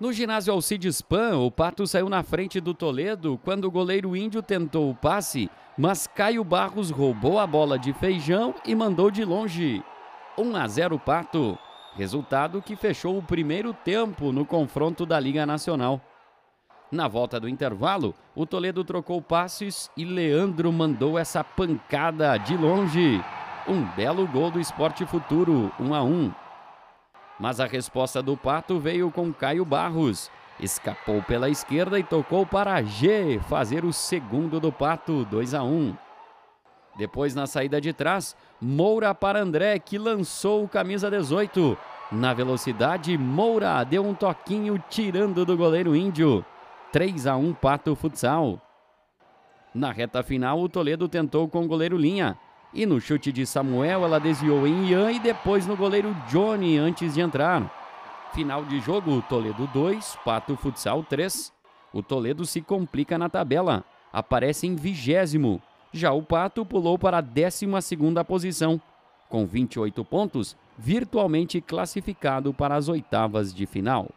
No ginásio Alcides Pan, o Pato saiu na frente do Toledo quando o goleiro índio tentou o passe, mas Caio Barros roubou a bola de feijão e mandou de longe. 1 a 0 Pato, resultado que fechou o primeiro tempo no confronto da Liga Nacional. Na volta do intervalo, o Toledo trocou passes e Leandro mandou essa pancada de longe. Um belo gol do Esporte Futuro, 1 a 1 mas a resposta do Pato veio com Caio Barros. Escapou pela esquerda e tocou para G fazer o segundo do Pato, 2 a 1. Depois, na saída de trás, Moura para André, que lançou o camisa 18. Na velocidade, Moura deu um toquinho tirando do goleiro índio. 3 a 1 Pato Futsal. Na reta final, o Toledo tentou com o goleiro Linha. E no chute de Samuel, ela desviou em Ian e depois no goleiro Johnny antes de entrar. Final de jogo: Toledo 2, Pato Futsal 3. O Toledo se complica na tabela, aparece em vigésimo. Já o Pato pulou para a 12 posição, com 28 pontos, virtualmente classificado para as oitavas de final.